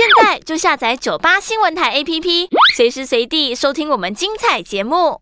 现在就下载九八新闻台 APP，随时随地收听我们精彩节目。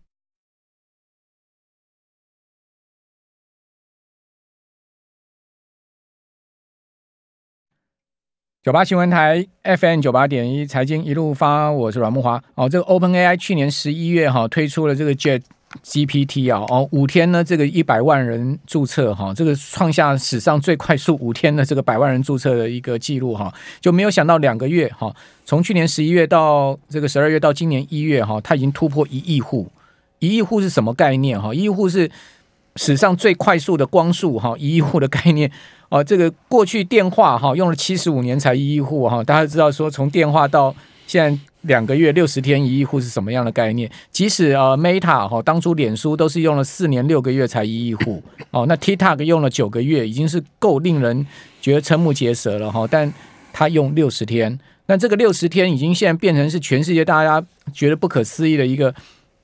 九八新闻台 FM 九八点一，财经一路发，我是阮木华。哦，这个 OpenAI 去年十一月哈推出了这个 Jet。GPT 啊，哦，五天呢，这个一百万人注册哈，这个创下史上最快速五天的这个百万人注册的一个记录哈，就没有想到两个月哈，从去年十一月到这个十二月到今年一月哈，它已经突破一亿户，一亿户是什么概念哈？一亿户是史上最快速的光速哈，一亿户的概念啊，这个过去电话哈用了七十五年才一亿户哈，大家知道说从电话到现在。两个月六十天一亿户是什么样的概念？即使呃 Meta 哈，当初脸书都是用了四年六个月才一亿户 哦，那 TikTok 用了九个月，已经是够令人觉得瞠目结舌了哈。但他用六十天，那这个六十天已经现在变成是全世界大家觉得不可思议的一个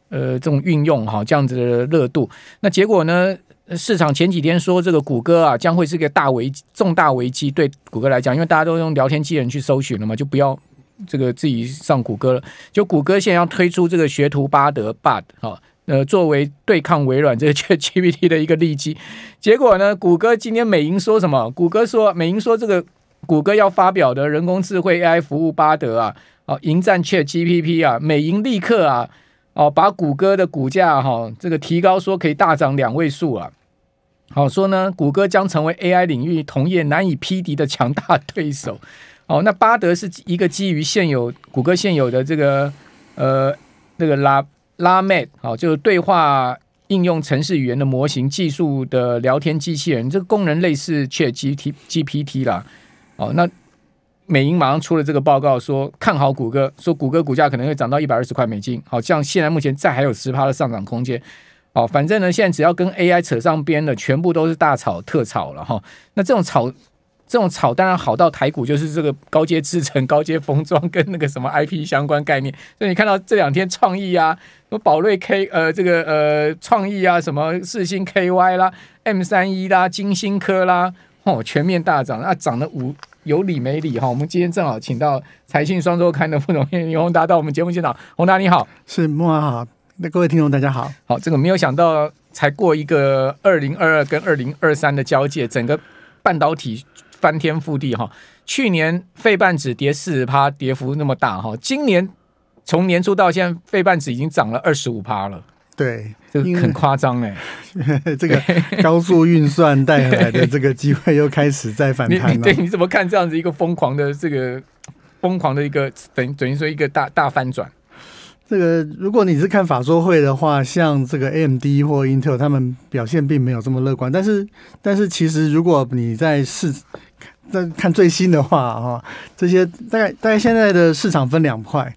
呃这种运用哈，这样子的热度。那结果呢？市场前几天说这个谷歌啊将会是个大危重大危机对谷歌来讲，因为大家都用聊天机器人去搜寻了嘛，就不要。这个自己上谷歌了，就谷歌现在要推出这个学徒巴德，bud，哦，呃，作为对抗微软这个 GPT 的一个利器。结果呢，谷歌今天美银说什么？谷歌说，美银说这个谷歌要发表的人工智慧 AI 服务巴德啊，哦，迎战 ChatGPT 啊，美银立刻啊，哦，把谷歌的股价哈，这个提高说可以大涨两位数啊。好说呢，谷歌将成为 AI 领域同业难以匹敌的强大对手。哦，那巴德是一个基于现有谷歌现有的这个呃那个拉拉妹，好，就是对话应用城市语言的模型技术的聊天机器人，这个功能类似 Chat G T G P T 啦。哦，那美银马上出了这个报告，说看好谷歌，说谷歌股价可能会涨到一百二十块美金，好像现在目前再还有十趴的上涨空间。哦，反正呢，现在只要跟 A I 扯上边的，全部都是大炒特炒了哈。那这种炒。这种炒当然好到台股，就是这个高阶制程、高阶封装跟那个什么 IP 相关概念。所以你看到这两天创意啊，什么宝瑞 K 呃，这个呃创意啊，什么四星 KY 啦、M 三一啦、金星科啦，哦，全面大涨，那涨得无有理没理哈。我们今天正好请到财讯双周刊的副总编刘宏达到我们节目现场。宏达你好，是莫好。那各位听众大家好，好，这个没有想到，才过一个二零二二跟二零二三的交界，整个半导体。翻天覆地哈！去年费半指跌四十趴，跌幅那么大哈。今年从年初到现在，费半指已经涨了二十五趴了。对，很夸张哎！这个高速运算带来的这个机会又开始在反弹了。对，你怎么看这样子一个疯狂的这个疯狂的一个等于等于说一个大大翻转？这个如果你是看法说会的话，像这个 AMD 或 Intel，他们表现并没有这么乐观。但是但是其实如果你在市那看最新的话啊，这些大概大概现在的市场分两块。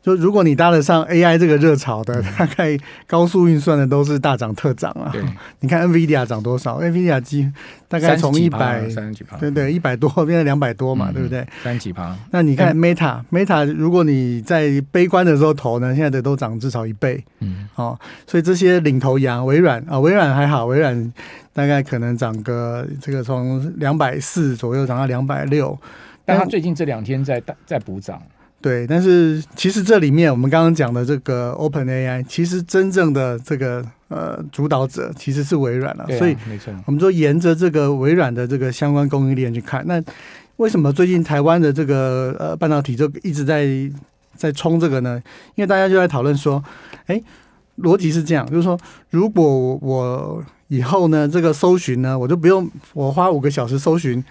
就如果你搭得上 AI 这个热潮的，大概高速运算的都是大涨特涨啊。你看 NVIDIA 涨多少？NVIDIA 机大概从一百三几对对，一百多变成两百多嘛，对不对？三几趴。那你看 Meta，Meta 如果你在悲观的时候投呢，现在的都涨至少一倍。嗯，哦，所以这些领头羊，微软啊，微软还好，微软大概可能涨个这个从两百四左右涨到两百六，但它最近这两天在在补涨。对，但是其实这里面我们刚刚讲的这个 Open AI，其实真正的这个呃主导者其实是微软了。以没错。我们说沿着这个微软的这个相关供应链去看，那为什么最近台湾的这个呃半导体就一直在在冲这个呢？因为大家就在讨论说，哎，逻辑是这样，就是说如果我。以后呢，这个搜寻呢，我就不用我花五个小时搜寻。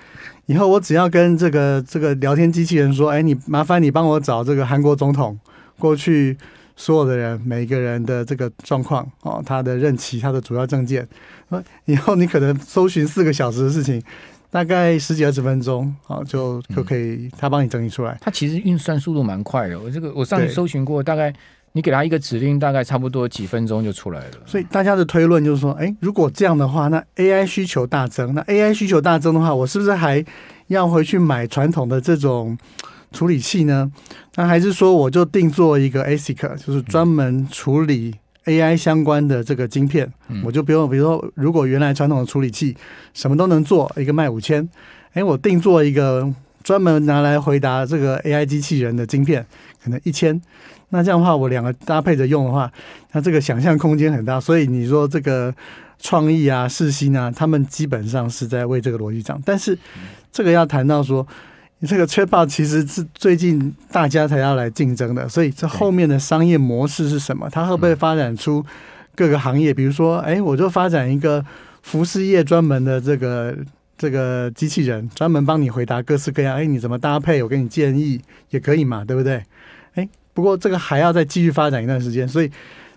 以后我只要跟这个这个聊天机器人说：“哎，你麻烦你帮我找这个韩国总统过去所有的人每一个人的这个状况啊，他的任期、他的主要证件。”以后你可能搜寻四个小时的事情，大概十几二十分钟啊，就就可以他帮你整理出来。他其实运算速度蛮快的。我这个我上次搜寻过，大概。你给他一个指令，大概差不多几分钟就出来了。所以大家的推论就是说，哎，如果这样的话，那 AI 需求大增。那 AI 需求大增的话，我是不是还要回去买传统的这种处理器呢？那还是说，我就定做一个 ASIC，就是专门处理 AI 相关的这个晶片，我就不用。比如说，如果原来传统的处理器什么都能做，一个卖五千，哎，我定做一个。专门拿来回答这个 AI 机器人的晶片，可能一千。那这样的话，我两个搭配着用的话，那这个想象空间很大。所以你说这个创意啊、四新啊，他们基本上是在为这个逻辑涨。但是这个要谈到说，这个 c h p 其实是最近大家才要来竞争的。所以这后面的商业模式是什么？它会不会发展出各个行业？比如说，哎，我就发展一个服饰业专门的这个。这个机器人专门帮你回答各式各样，哎，你怎么搭配？我给你建议也可以嘛，对不对？哎，不过这个还要再继续发展一段时间，所以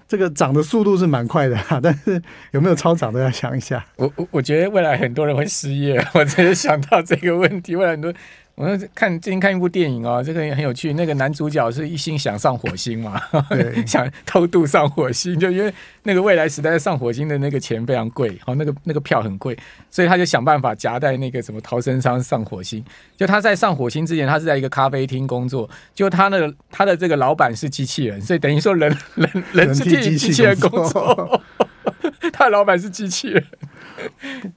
这个涨的速度是蛮快的，但是有没有超涨都要想一下。我我我觉得未来很多人会失业，我直接想到这个问题，未来很多。我看最近看一部电影哦，这个也很有趣。那个男主角是一心想上火星嘛，想偷渡上火星，就因为那个未来时代上火星的那个钱非常贵，好、那个那个票很贵，所以他就想办法夹带那个什么逃生舱上火星。就他在上火星之前，他是在一个咖啡厅工作，就他的他的这个老板是机器人，所以等于说人 人人机机器人工作，他的老板是机器人。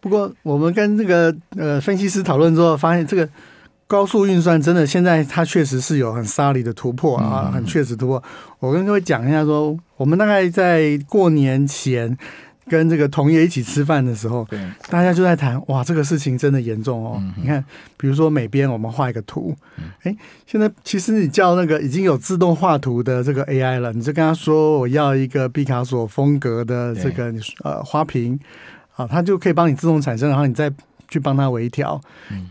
不过我们跟这个呃分析师讨论之后，发现这个。高速运算真的，现在它确实是有很沙里的突破啊，很确实突破。我跟各位讲一下，说我们大概在过年前跟这个同业一起吃饭的时候，对，大家就在谈，哇，这个事情真的严重哦。你看，比如说每边我们画一个图，哎，现在其实你叫那个已经有自动化图的这个 AI 了，你就跟他说我要一个毕卡索风格的这个呃花瓶啊，它就可以帮你自动产生，然后你再去帮它微调。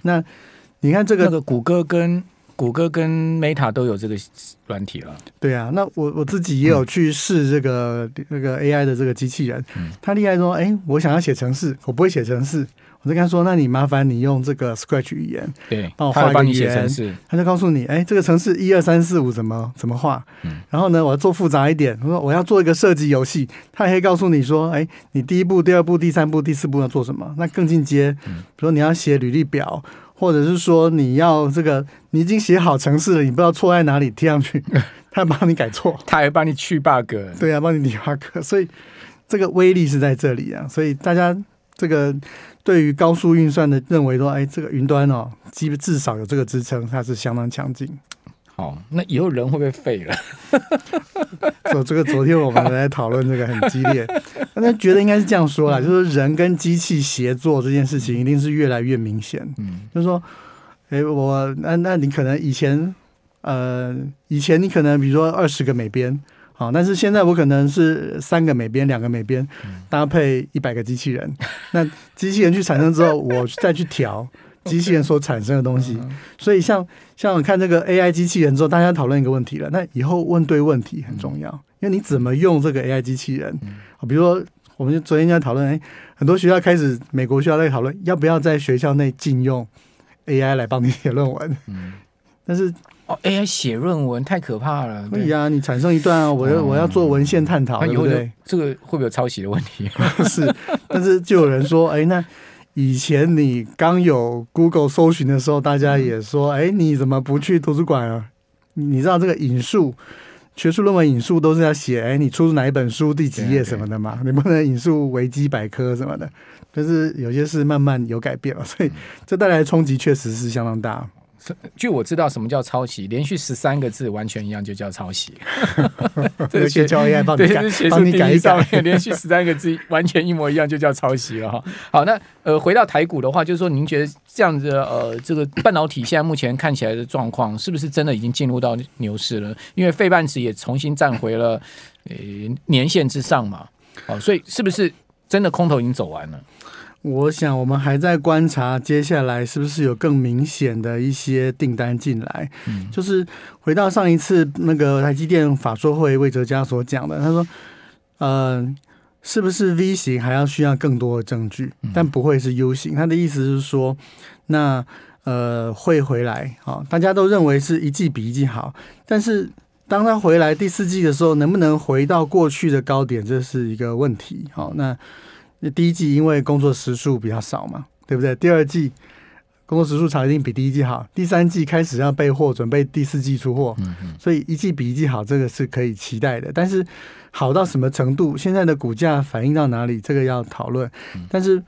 那你看这个，谷歌跟谷歌跟 Meta 都有这个软体了。对啊，那我我自己也有去试这个那个 AI 的这个机器人，它厉害说，哎，我想要写程式，我不会写程式。我就跟他说：“那你麻烦你用这个 Scratch 语言，对，帮我画个言。他就告诉你：“哎，这个城市一二三四五怎么怎么画？”嗯，然后呢，我要做复杂一点。他说：“我要做一个设计游戏。”他可以告诉你说：“哎，你第一步、第二步、第三步、第四步要做什么？”那更进阶，比如你要写履历表，或者是说你要这个你已经写好城市了，你不知道错在哪里贴上去，他帮你改错，他还帮你去 bug，对啊，帮你理 bug。所以这个威力是在这里啊！所以大家这个。对于高速运算的认为说，哎，这个云端哦，基至少有这个支撑，它是相当强劲。好，那以后人会不会废了？所以这个昨天我们在讨论这个很激烈，那觉得应该是这样说啦，就是人跟机器协作这件事情一定是越来越明显。嗯，就是说，哎，我那那你可能以前，呃，以前你可能比如说二十个美编。但是现在我可能是三个每边两个每边，搭配一百个机器人，那机器人去产生之后，我再去调 机器人所产生的东西。所以，像像我看这个 AI 机器人之后，大家讨论一个问题了。那以后问对问题很重要，因为你怎么用这个 AI 机器人？比如说，我们就昨天在讨论，哎，很多学校开始，美国学校在讨论要不要在学校内禁用 AI 来帮你写论文。嗯，但是。AI 写论文太可怕了。以呀，你产生一段啊，我要我要做文献探讨。以后这个会不会有抄袭的问题？是，但是就有人说，哎，那以前你刚有 Google 搜寻的时候，大家也说，哎，你怎么不去图书馆啊？你知道这个引述，学术论文引述都是要写，哎，你出自哪一本书第几页什么的嘛？你不能引述维基百科什么的。但是有些事慢慢有改变了，所以这带来的冲击确实是相当大。据我知道，什么叫抄袭？连续十三个字完全一样就叫抄袭。这些照片帮你改，帮你改一面连续十三个字完全一模一样就叫抄袭了哈。好，那呃，回到台股的话，就是说，您觉得这样子呃，这个半导体现在目前看起来的状况，是不是真的已经进入到牛市了？因为费半指也重新站回了呃年线之上嘛。好，所以是不是真的空头已经走完了？我想，我们还在观察接下来是不是有更明显的一些订单进来。嗯，就是回到上一次那个台积电法说会，魏哲嘉所讲的，他说：“呃，是不是 V 型还要需要更多的证据？但不会是 U 型。”他的意思是说，那呃会回来。啊，大家都认为是一季比一季好，但是当他回来第四季的时候，能不能回到过去的高点，这是一个问题。好，那。第一季因为工作时数比较少嘛，对不对？第二季工作时数长一定比第一季好。第三季开始要备货，准备第四季出货，所以一季比一季好，这个是可以期待的。但是好到什么程度，现在的股价反映到哪里，这个要讨论。但是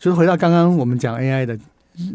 就是回到刚刚我们讲 AI 的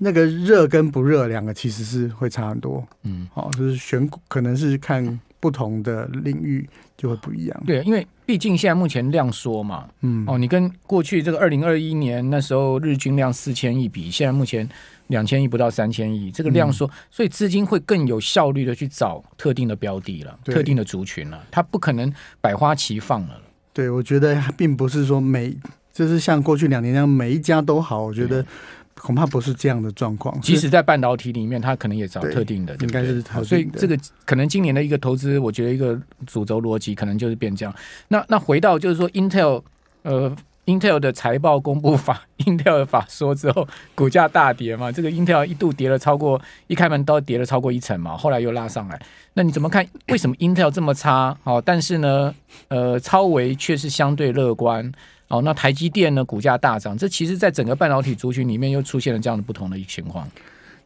那个热跟不热，两个其实是会差很多。嗯，好，就是选股可能是看。不同的领域就会不一样。对，因为毕竟现在目前量缩嘛，嗯，哦，你跟过去这个二零二一年那时候日均量四千亿比，现在目前两千亿不到三千亿，这个量缩，所以资金会更有效率的去找特定的标的了，特定的族群了，它不可能百花齐放了。对，我觉得并不是说每就是像过去两年那样每一家都好，我觉得。恐怕不是这样的状况。即使在半导体里面，它可能也找特定的，应该是好。所以这个可能今年的一个投资，我觉得一个主轴逻辑可能就是变这样。那那回到就是说，Intel 呃，Intel 的财报公布法，Intel 的法说之后，股价大跌嘛。这个 Intel 一度跌了超过，一开门都跌了超过一层嘛，后来又拉上来。那你怎么看？为什么 Intel 这么差？好，但是呢，呃，超维却是相对乐观。哦，那台积电呢？股价大涨，这其实在整个半导体族群里面又出现了这样的不同的情况。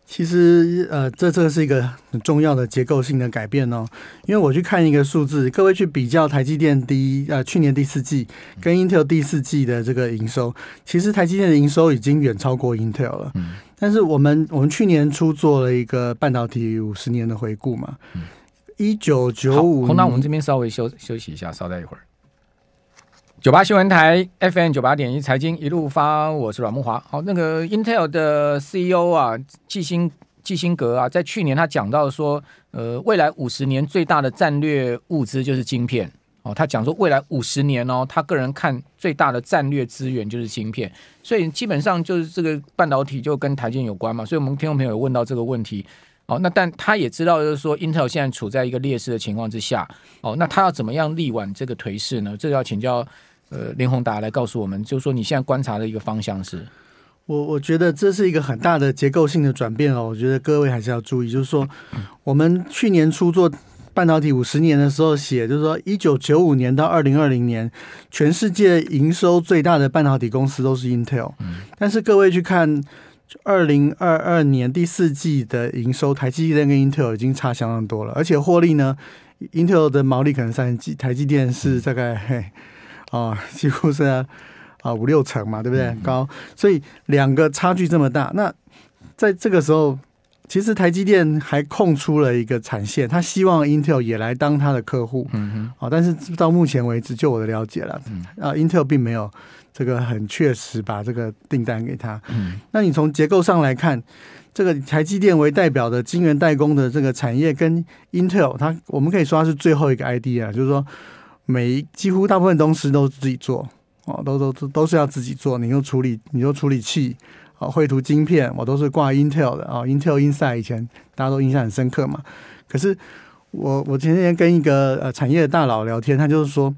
其实，呃，这这是一个很重要的结构性的改变哦。因为我去看一个数字，各位去比较台积电第一，呃去年第四季跟 Intel 第四季的这个营收，其实台积电的营收已经远超过 Intel 了。嗯。但是我们我们去年初做了一个半导体五十年的回顾嘛。嗯。一九九五那我们这边稍微休休息一下，稍待一会儿。九八新闻台 FM 九八点一财经一路发，我是阮木华。好，那个 Intel 的 CEO 啊，季新季新格啊，在去年他讲到说，呃，未来五十年最大的战略物资就是晶片。哦，他讲说未来五十年哦，他个人看最大的战略资源就是晶片。所以基本上就是这个半导体就跟台积有关嘛。所以我们听众朋友问到这个问题，哦，那但他也知道就是说 Intel 现在处在一个劣势的情况之下，哦，那他要怎么样力挽这个颓势呢？这要请教。呃，林宏达来告诉我们，就是说你现在观察的一个方向是，我我觉得这是一个很大的结构性的转变哦。我觉得各位还是要注意，就是说，我们去年初做半导体五十年的时候写，就是说一九九五年到二零二零年，全世界营收最大的半导体公司都是 Intel。但是各位去看二零二二年第四季的营收，台积电跟 Intel 已经差相当多了，而且获利呢，Intel 的毛利可能三十几，台积电是大概。嘿啊，几乎是啊五六层嘛，对不对？高，所以两个差距这么大。那在这个时候，其实台积电还空出了一个产线，他希望 Intel 也来当他的客户。嗯哼。啊，但是到目前为止，就我的了解了，啊，Intel 并没有这个很确实把这个订单给他。嗯。那你从结构上来看，这个台积电为代表的晶圆代工的这个产业，跟 Intel 它，我们可以说它是最后一个 ID e a 就是说。每几乎大部分东西都自己做哦，都都都都是要自己做。你用处理，你用处理器啊，绘图晶片，我都是挂 Intel 的啊。Intel Inside 以前大家都印象很深刻嘛。可是我我前天跟一个呃产业的大佬聊天，他就是说，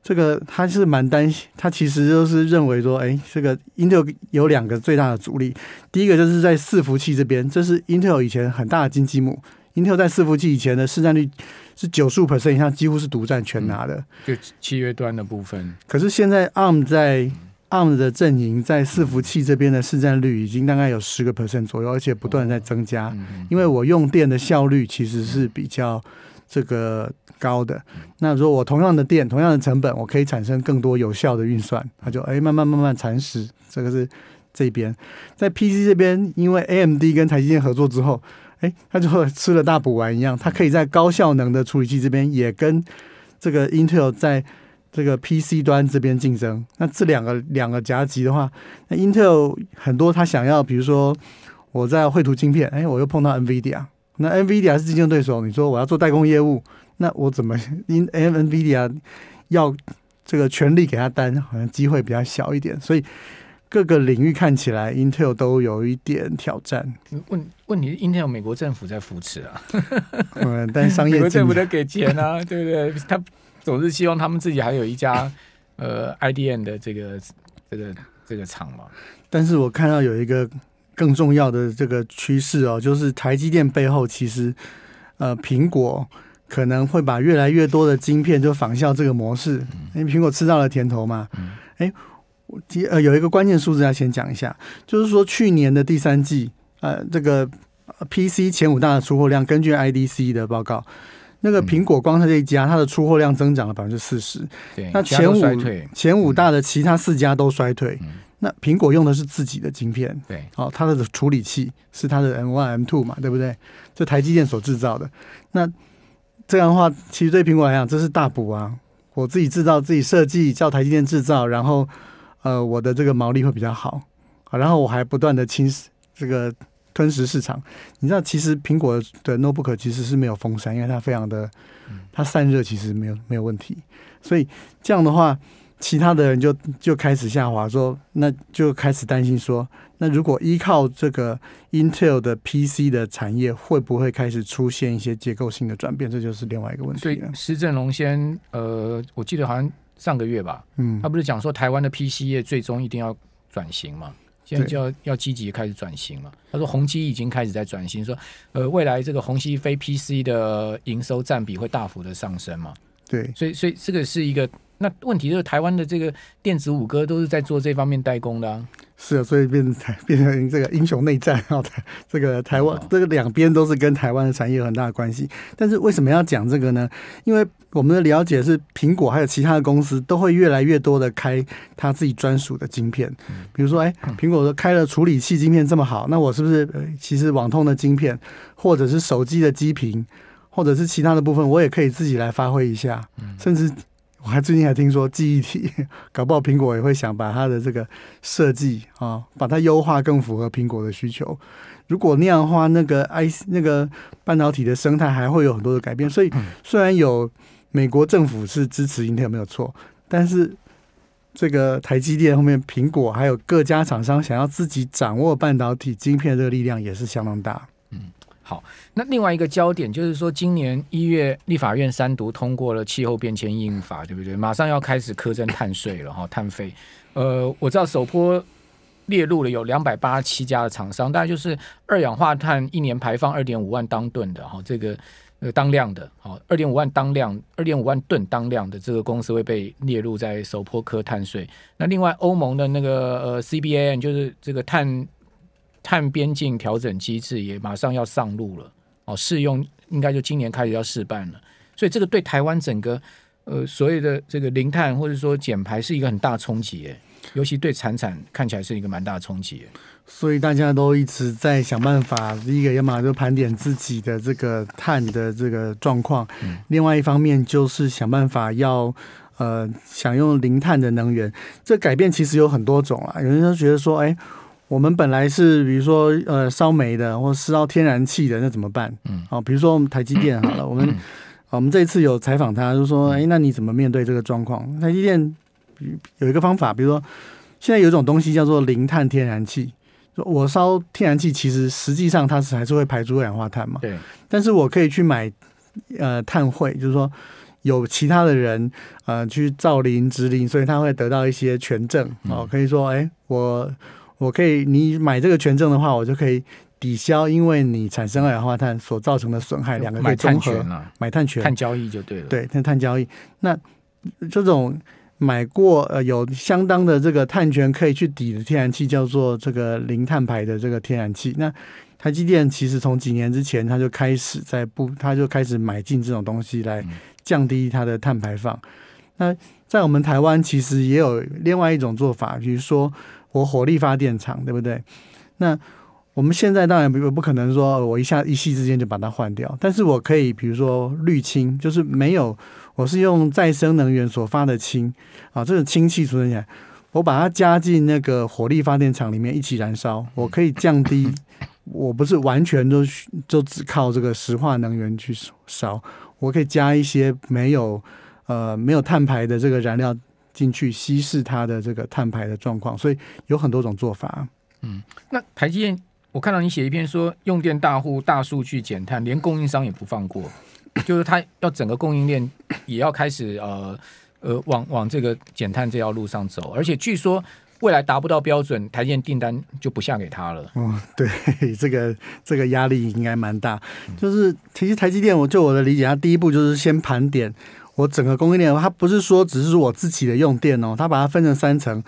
这个他是蛮担心，他其实就是认为说，哎，这个 Intel 有两个最大的阻力。第一个就是在伺服器这边，这是 Intel 以前很大的经济木。Intel 在伺服器以前的市占率。是九十五 percent 以上，几乎是独占全拿的，就契约端的部分。可是现在 ARM 在 ARM 的阵营在伺服器这边的市占率已经大概有十个 percent 左右，而且不断在增加。因为我用电的效率其实是比较这个高的，那如果我同样的电、同样的成本，我可以产生更多有效的运算，它就哎慢慢慢慢蚕食。这个是这边在 PC 这边，因为 AMD 跟台积电合作之后。哎，他就 吃了大补丸一样，他可以在高效能的处理器这边也跟这个 Intel 在这个 PC 端这边竞争。那这两个两个夹击的话，那 Intel 很多他想要，比如说我在绘图晶片，哎，我又碰到 NVIDIA，那 NVIDIA 是竞争对手。你说我要做代工业务，那我怎么因 N v i d i a 要这个全力给他单，好像机会比较小一点，所以。各个领域看起来，Intel 都有一点挑战。问问题，Intel 美国政府在扶持啊，嗯，但商业政府得给钱啊，对不对？他总是希望他们自己还有一家呃 IDM 的这个这个这个厂嘛。但是我看到有一个更重要的这个趋势哦，就是台积电背后其实呃苹果可能会把越来越多的晶片就仿效这个模式，因为苹果吃到了甜头嘛，哎。我呃有一个关键数字要先讲一下，就是说去年的第三季，呃，这个 PC 前五大的出货量，根据 IDC 的报告，那个苹果光它这一家，它的出货量增长了百分之四十。对，那前五前五大的其他四家都衰退。那苹果用的是自己的晶片，对，好，它的处理器是它的 M One M two 嘛，对不对？这台积电所制造的。那这样的话，其实对苹果来讲，这是大补啊！我自己制造，自己设计，叫台积电制造，然后。呃，我的这个毛利会比较好，然后我还不断的侵蚀这个吞食市场。你知道，其实苹果的 Notebook 其实是没有风扇，因为它非常的，它散热其实没有没有问题。所以这样的话，其他的人就就开始下滑，说那就开始担心说，那如果依靠这个 Intel 的 PC 的产业，会不会开始出现一些结构性的转变？这就是另外一个问题所以，施正荣先，呃，我记得好像。上个月吧，嗯，他不是讲说台湾的 PC 业最终一定要转型嘛？现在就要要积极开始转型嘛。他说宏基已经开始在转型，说呃未来这个宏基非 PC 的营收占比会大幅的上升嘛？对，所以所以这个是一个。那问题就是台湾的这个电子五哥都是在做这方面代工的，是啊，所以变成变成这个英雄内战啊，这个台湾这个两边都是跟台湾的产业有很大的关系。但是为什么要讲这个呢？因为我们的了解是，苹果还有其他的公司都会越来越多的开他自己专属的晶片，比如说，哎，苹果开了处理器晶片这么好，那我是不是其实网通的晶片，或者是手机的机屏，或者是其他的部分，我也可以自己来发挥一下，甚至。我还最近还听说记忆体，搞不好苹果也会想把它的这个设计啊，把它优化更符合苹果的需求。如果那样的话，那个 I 那个半导体的生态还会有很多的改变。所以虽然有美国政府是支持英特尔没有错，但是这个台积电后面苹果还有各家厂商想要自己掌握半导体晶片的这个力量也是相当大。好，那另外一个焦点就是说，今年一月立法院三读通过了气候变迁应法，对不对？马上要开始苛征碳税了哈，碳费。呃，我知道首波列入了有两百八十七家的厂商，大概就是二氧化碳一年排放二点五万当吨的哈，这个呃当量的，好，二点五万当量，二点五万吨当量的这个公司会被列入在首波科碳税。那另外欧盟的那个呃 c b a n 就是这个碳。碳边境调整机制也马上要上路了哦，试用应该就今年开始要试办了，所以这个对台湾整个呃所有的这个零碳或者说减排是一个很大冲击，哎，尤其对产产看起来是一个蛮大冲击，所以大家都一直在想办法，第一个要么就盘点自己的这个碳的这个状况，另外一方面就是想办法要呃享用零碳的能源，这改变其实有很多种啊，有人就觉得说，哎。我们本来是比如说呃烧煤的，或是烧天然气的，那怎么办？嗯，好，比如说我们台积电好了，我们我们这一次有采访他，就说，哎，那你怎么面对这个状况？台积电有一个方法，比如说现在有一种东西叫做零碳天然气。我烧天然气其实实际上它是还是会排出二氧化碳嘛，对。但是我可以去买呃碳汇，就是说有其他的人呃去造林植林，所以他会得到一些权证，哦，可以说，哎，我。我可以，你买这个权证的话，我就可以抵消因为你产生二氧化碳所造成的损害，两个可以中和。买碳权，碳交易就对了。对，碳碳交易。那这种买过呃有相当的这个碳权可以去抵的天然气叫做这个零碳排的这个天然气。那台积电其实从几年之前它就开始在不，它就开始买进这种东西来降低它的碳排放。那在我们台湾其实也有另外一种做法，比如说。我火力发电厂，对不对？那我们现在当然不不可能说，我一下一夕之间就把它换掉。但是我可以，比如说滤氢，就是没有，我是用再生能源所发的氢啊，这个氢气储存起来，我把它加进那个火力发电厂里面一起燃烧，我可以降低，我不是完全都就只靠这个石化能源去烧，我可以加一些没有呃没有碳排的这个燃料。进去稀释它的这个碳排的状况，所以有很多种做法。嗯，那台积电，我看到你写一篇说，用电大户、大数据减碳，连供应商也不放过，就是他要整个供应链也要开始呃呃，往往这个减碳这条路上走。而且据说未来达不到标准，台积电订单就不下给他了。嗯，对，这个这个压力应该蛮大。就是其实台积电，我就我的理解它第一步就是先盘点。我整个供应链它不是说只是我自己的用电哦，它把它分成三层：，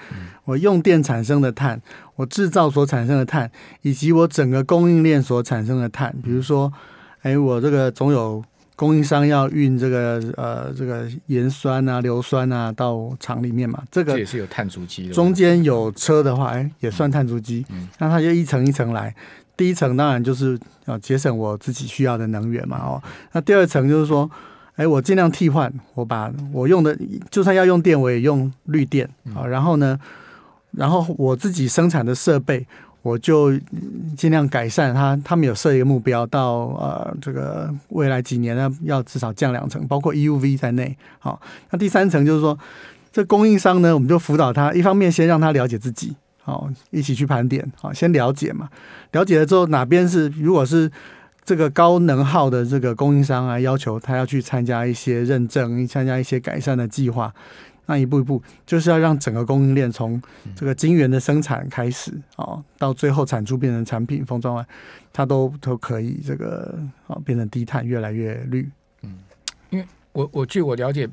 我用电产生的碳，我制造所产生的碳，以及我整个供应链所产生的碳。比如说，哎，我这个总有供应商要运这个呃这个盐酸啊、硫酸啊到厂里面嘛，这个也是有碳足迹。中间有车的话，哎，也算碳足迹。那它就一层一层来，第一层当然就是要节省我自己需要的能源嘛，哦，那第二层就是说。哎，我尽量替换，我把我用的，就算要用电，我也用绿电啊。然后呢，然后我自己生产的设备，我就尽量改善它。他们有设一个目标，到呃这个未来几年呢，要至少降两成，包括 EUV 在内。好，那第三层就是说，这供应商呢，我们就辅导他，一方面先让他了解自己，好，一起去盘点，好，先了解嘛。了解了之后，哪边是如果是。这个高能耗的这个供应商啊，要求他要去参加一些认证，参加一些改善的计划。那一步一步，就是要让整个供应链从这个晶圆的生产开始啊，到最后产出变成产品封装完，它都都可以这个啊，变成低碳，越来越绿。嗯，因为我我据我了解，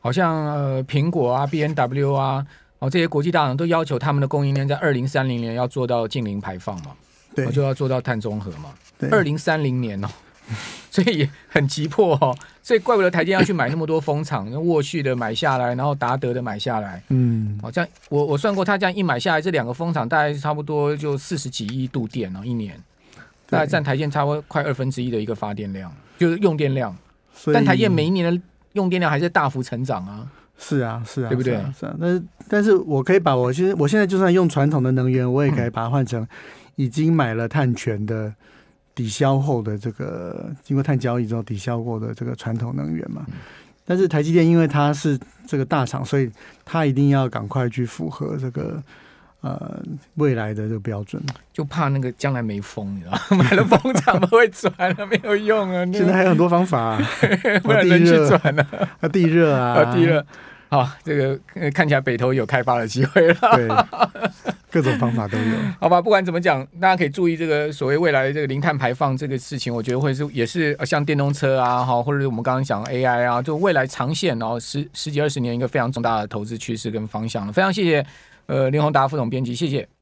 好像呃苹果啊、B N W 啊，哦这些国际大人都要求他们的供应链在二零三零年要做到近零排放嘛。我就要做到碳中和嘛，二零三零年哦，所以很急迫哦，所以怪不得台电要去买那么多风厂，像 沃旭的买下来，然后达德的买下来，嗯，哦，这样我我算过，他这样一买下来，这两个风厂大概差不多就四十几亿度电哦，一年，大概占台电差不多快二分之一的一个发电量，就是用电量，但台电每一年的用电量还是大幅成长啊，是啊是啊，对不对？是啊，但是但是我可以把我其实我现在就算用传统的能源，我也可以把它换成。已经买了碳权的抵消后的这个，经过碳交易之后抵消过的这个传统能源嘛。但是台积电因为它是这个大厂，所以它一定要赶快去符合这个呃未来的这个标准，就怕那个将来没风，你知道，买了风怎么会转了，没有用啊。现在还有很多方法，不然能去转呢？啊，地热啊，地热。好，这个看起来北投有开发的机会了，对，各种方法都有。好吧，不管怎么讲，大家可以注意这个所谓未来的这个零碳排放这个事情，我觉得会是也是像电动车啊，哈，或者是我们刚刚讲 AI 啊，就未来长线，然后十十几二十年一个非常重大的投资趋势跟方向了。非常谢谢，呃，林宏达副总编辑，谢谢。